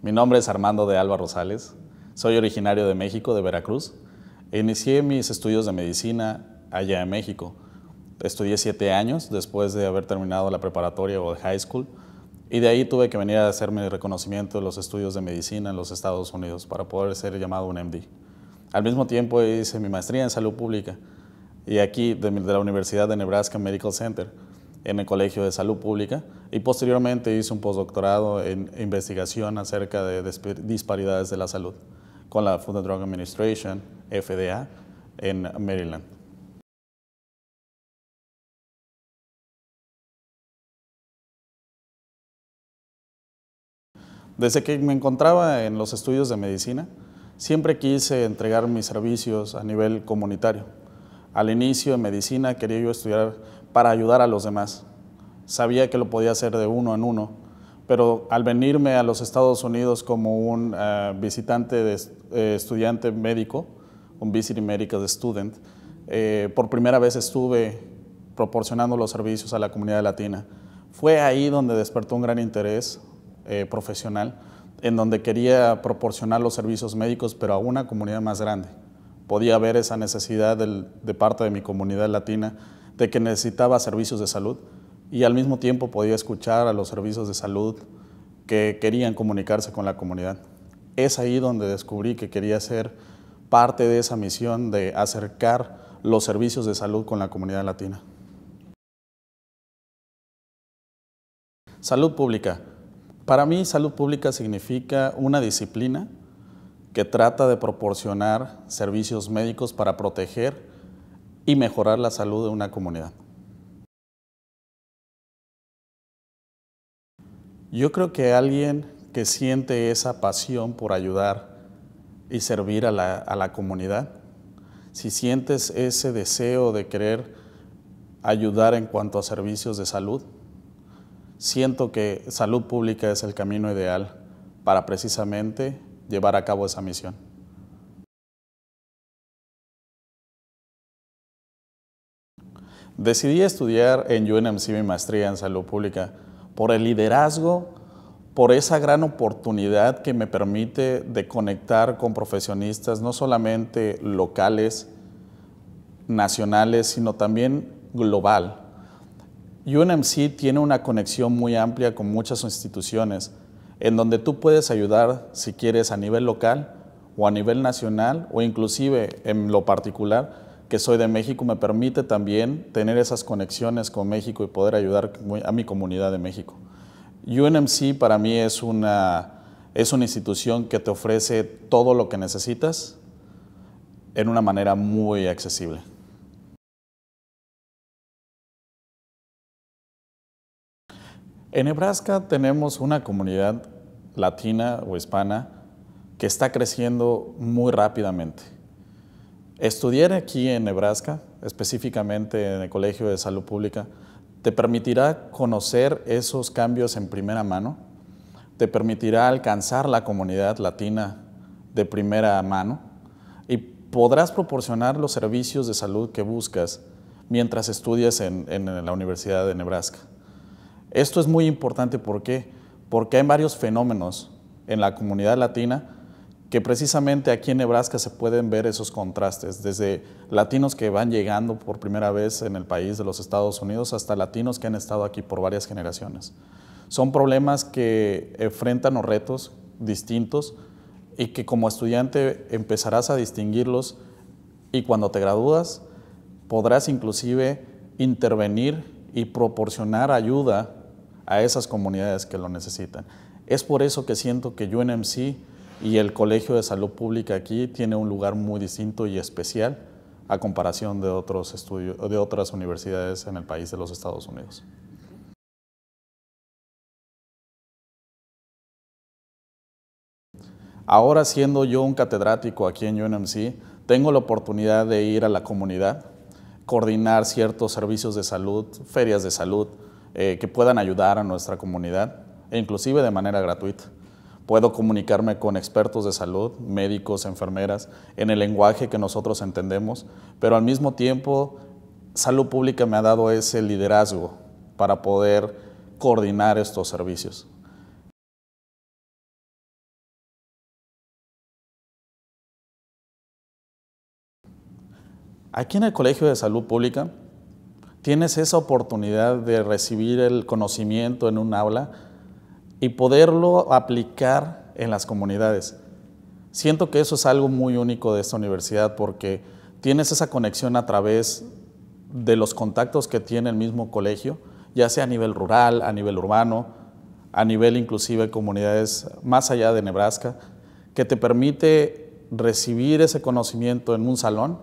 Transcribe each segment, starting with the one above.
Mi nombre es Armando de Alba Rosales, soy originario de México, de Veracruz. Inicié mis estudios de medicina allá en México. Estudié siete años después de haber terminado la preparatoria o el high school y de ahí tuve que venir a hacerme el reconocimiento de los estudios de medicina en los Estados Unidos para poder ser llamado un MD. Al mismo tiempo hice mi maestría en salud pública y aquí de la Universidad de Nebraska Medical Center en el Colegio de Salud Pública y posteriormente hice un postdoctorado en investigación acerca de disparidades de la salud con la Food and Drug Administration, FDA, en Maryland. Desde que me encontraba en los estudios de medicina, siempre quise entregar mis servicios a nivel comunitario. Al inicio de medicina quería yo estudiar para ayudar a los demás. Sabía que lo podía hacer de uno en uno, pero al venirme a los Estados Unidos como un eh, visitante, de, eh, estudiante médico, un visiting medical student, eh, por primera vez estuve proporcionando los servicios a la comunidad latina. Fue ahí donde despertó un gran interés profesional, en donde quería proporcionar los servicios médicos, pero a una comunidad más grande. Podía ver esa necesidad de parte de mi comunidad latina de que necesitaba servicios de salud y al mismo tiempo podía escuchar a los servicios de salud que querían comunicarse con la comunidad. Es ahí donde descubrí que quería ser parte de esa misión de acercar los servicios de salud con la comunidad latina. Salud pública. Para mí salud pública significa una disciplina que trata de proporcionar servicios médicos para proteger y mejorar la salud de una comunidad. Yo creo que alguien que siente esa pasión por ayudar y servir a la, a la comunidad, si sientes ese deseo de querer ayudar en cuanto a servicios de salud, siento que salud pública es el camino ideal para precisamente llevar a cabo esa misión. Decidí estudiar en UNMC mi maestría en salud pública por el liderazgo, por esa gran oportunidad que me permite de conectar con profesionistas no solamente locales, nacionales, sino también global. UNMC tiene una conexión muy amplia con muchas instituciones en donde tú puedes ayudar si quieres a nivel local o a nivel nacional o inclusive en lo particular que soy de México me permite también tener esas conexiones con México y poder ayudar a mi comunidad de México. UNMC para mí es una, es una institución que te ofrece todo lo que necesitas en una manera muy accesible. En Nebraska tenemos una comunidad latina o hispana que está creciendo muy rápidamente Estudiar aquí en Nebraska, específicamente en el Colegio de Salud Pública, te permitirá conocer esos cambios en primera mano, te permitirá alcanzar la comunidad latina de primera mano y podrás proporcionar los servicios de salud que buscas mientras estudias en, en la Universidad de Nebraska. Esto es muy importante ¿por porque hay varios fenómenos en la comunidad latina que precisamente aquí en Nebraska se pueden ver esos contrastes, desde latinos que van llegando por primera vez en el país de los Estados Unidos hasta latinos que han estado aquí por varias generaciones. Son problemas que enfrentan los retos distintos y que como estudiante empezarás a distinguirlos y cuando te gradúas podrás inclusive intervenir y proporcionar ayuda a esas comunidades que lo necesitan. Es por eso que siento que UNMC y el Colegio de Salud Pública aquí tiene un lugar muy distinto y especial a comparación de, de otras universidades en el país de los Estados Unidos. Ahora siendo yo un catedrático aquí en UNMC, tengo la oportunidad de ir a la comunidad, coordinar ciertos servicios de salud, ferias de salud, eh, que puedan ayudar a nuestra comunidad, e inclusive de manera gratuita. Puedo comunicarme con expertos de salud, médicos, enfermeras, en el lenguaje que nosotros entendemos, pero al mismo tiempo, salud pública me ha dado ese liderazgo para poder coordinar estos servicios. Aquí en el Colegio de Salud Pública tienes esa oportunidad de recibir el conocimiento en un aula y poderlo aplicar en las comunidades. Siento que eso es algo muy único de esta universidad porque tienes esa conexión a través de los contactos que tiene el mismo colegio, ya sea a nivel rural, a nivel urbano, a nivel inclusive comunidades más allá de Nebraska, que te permite recibir ese conocimiento en un salón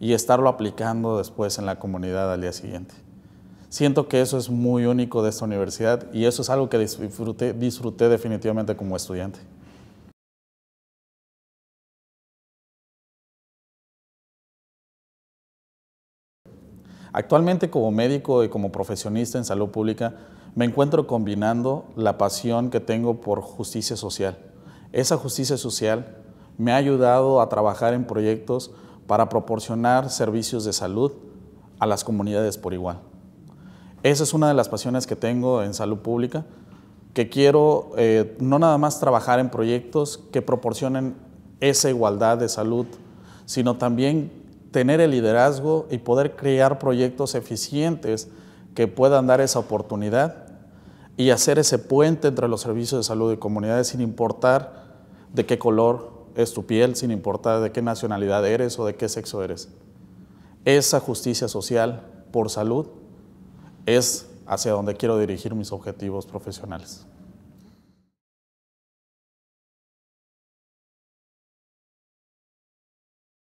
y estarlo aplicando después en la comunidad al día siguiente. Siento que eso es muy único de esta universidad y eso es algo que disfruté, definitivamente como estudiante. Actualmente como médico y como profesionista en salud pública me encuentro combinando la pasión que tengo por justicia social. Esa justicia social me ha ayudado a trabajar en proyectos para proporcionar servicios de salud a las comunidades por igual. Esa es una de las pasiones que tengo en salud pública, que quiero eh, no nada más trabajar en proyectos que proporcionen esa igualdad de salud, sino también tener el liderazgo y poder crear proyectos eficientes que puedan dar esa oportunidad y hacer ese puente entre los servicios de salud y comunidades sin importar de qué color es tu piel, sin importar de qué nacionalidad eres o de qué sexo eres. Esa justicia social por salud es hacia donde quiero dirigir mis objetivos profesionales.